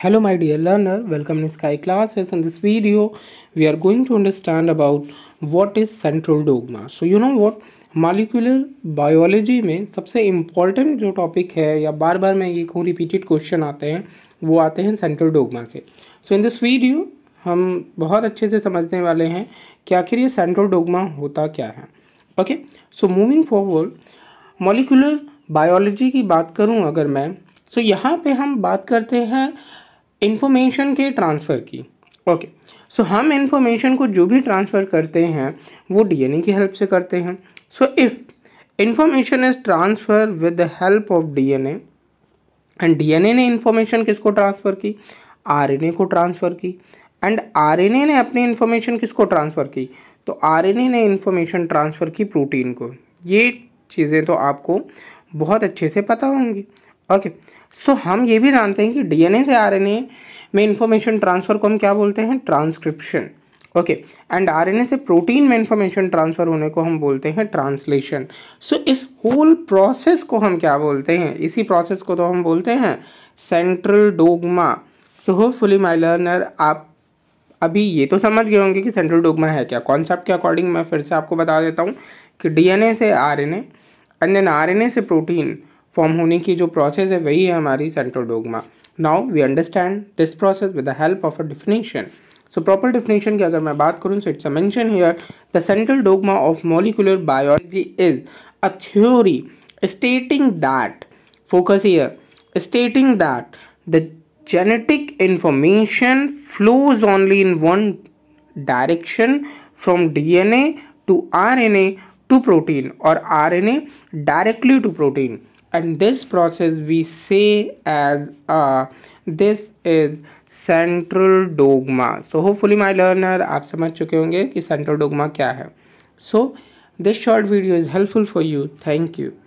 hello my dear learner welcome in sky classes in this video we are going to understand about what is central dogma so you know what molecular biology में सबसे important जो topic है या बार बार मैं ये कहूँ repeated question आते हैं वो आते हैं सेंट्रल डोगमा से सो इन दिस वीडियो हम बहुत अच्छे से समझने वाले हैं कि आखिर ये सेंट्रल डोगमा होता क्या है okay so moving forward molecular biology की बात करूँ अगर मैं सो तो so यहाँ पर हम बात करते हैं इन्फॉर्मेशन के ट्रांसफ़र की ओके सो हम इन्फॉर्मेशन को जो भी ट्रांसफ़र करते हैं वो डीएनए की हेल्प से करते हैं so if information is transfer with the help of DNA and DNA ने इन्फॉर्मेशन किसको ट्रांसफ़र की आरएनए को ट्रांसफ़र की एंड आरएनए ने अपनी इन्फॉर्मेशन किसको ट्रांसफ़र की तो आरएनए ने इन्फॉर्मेशन ट्रांसफ़र की प्रोटीन को ये चीज़ें तो आपको बहुत अच्छे से पता होंगी ओके सो हम ये भी जानते हैं कि डीएनए से आरएनए में इंफॉर्मेशन ट्रांसफ़र को हम क्या बोलते हैं ट्रांसक्रिप्शन ओके एंड आरएनए से प्रोटीन में इंफॉर्मेशन ट्रांसफ़र होने को हम बोलते हैं ट्रांसलेशन सो इस होल प्रोसेस को हम क्या बोलते हैं इसी प्रोसेस को तो हम बोलते हैं central dogma so hopefully my learner आप अभी ये तो समझ गए होंगे कि सेंट्रल डोगमा है क्या कॉन्सेप्ट के अकॉर्डिंग मैं फिर से आपको बता देता हूँ कि डीएनए से आरएनए एंड देन आरएनए से प्रोटीन फॉर्म होने की जो प्रोसेस है वही है हमारी central dogma now we understand this process with the help of a definition so proper definition की अगर मैं बात करूँ so it's a mention here the central dogma of molecular biology is a theory stating that focus here stating that the genetic information flows only in one direction from D N A to R N A to protein और R N A directly to protein and this process we say as a uh, this is central dogma so hopefully my learner aap samajh chuke honge central dogma kya hai so this short video is helpful for you thank you